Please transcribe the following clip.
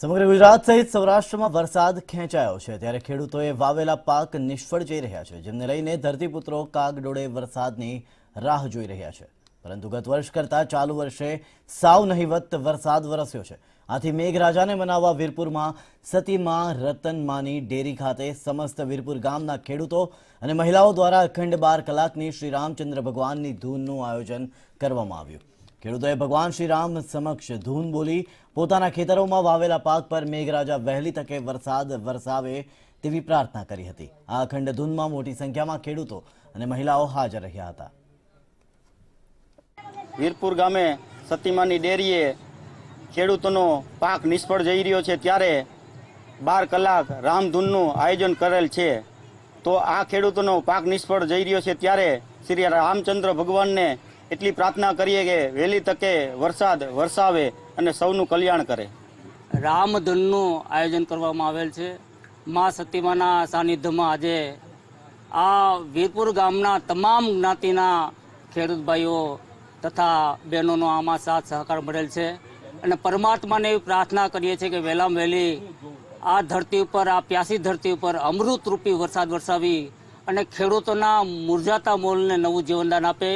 સમગ્ર ગુજરાત સહિત સૌરાષ્ટ્રમાં વરસાદ ખેંચાયો છે ત્યારે ખેડૂતોએ વાવેલા પાક નિષ્ફળ જઈ રહ્યા છે જેમને લઈને ધરતીપુત્રો કાગડોળે વરસાદની રાહ જોઈ રહ્યા છે પરંતુ ગત વર્ષ કરતાં ચાલુ વર્ષે સાવ નહીવત વરસાદ વરસ્યો છે આથી મેઘરાજાને મનાવવા વીરપુરમાં સતીમાં રતનમાની ડેરી ખાતે સમસ્ત વીરપુર ગામના ખેડૂતો અને મહિલાઓ દ્વારા અખંડ બાર કલાકની શ્રી રામચંદ્ર ભગવાનની ધૂનનું આયોજન કરવામાં આવ્યું ખેડૂતોએ ભગવાન શ્રી રામ સમક્ષ ધૂન બોલી પોતાના ખેતરોમાં વાવેલા પાક પર મેઘરાજા વહેલી તકે વરસાદ વરસાવે તેવી પ્રાર્થના કરી હતી આ અખંડ ધૂનમાં મોટી સંખ્યામાં ખેડૂતો અને મહિલાઓ હાજર રહ્યા હતા વીરપુર ગામે સતીમાની ડેરીએ ખેડૂતોનો પાક નિષ્ફળ જઈ રહ્યો છે ત્યારે બાર કલાક રામધૂનનું આયોજન કરેલ છે તો આ ખેડૂતોનો પાક નિષ્ફળ જઈ રહ્યો છે ત્યારે શ્રી રામચંદ્ર ભગવાનને એટલી પ્રાર્થના કરીએ કે વહેલી તકે વરસાદ વરસાવે અને સૌનું કલ્યાણ કરે રામધૂનનું આયોજન કરવામાં આવેલ છે મા સતીમાના સાનિધ્યમાં આજે આ વીરપુર ગામના તમામ જ્ઞાતિના ખેડૂતભાઈઓ તથા બહેનોનો આમાં સાથ સહકાર મળેલ છે અને પરમાત્માને એવી પ્રાર્થના કરીએ છીએ કે વહેલામાં વહેલી આ ધરતી ઉપર આ પ્યાસી ધરતી ઉપર અમૃત રૂપી વરસાદ વરસાવી અને ખેડૂતોના મુરઝાતા મોલને નવું જીવનદાન આપે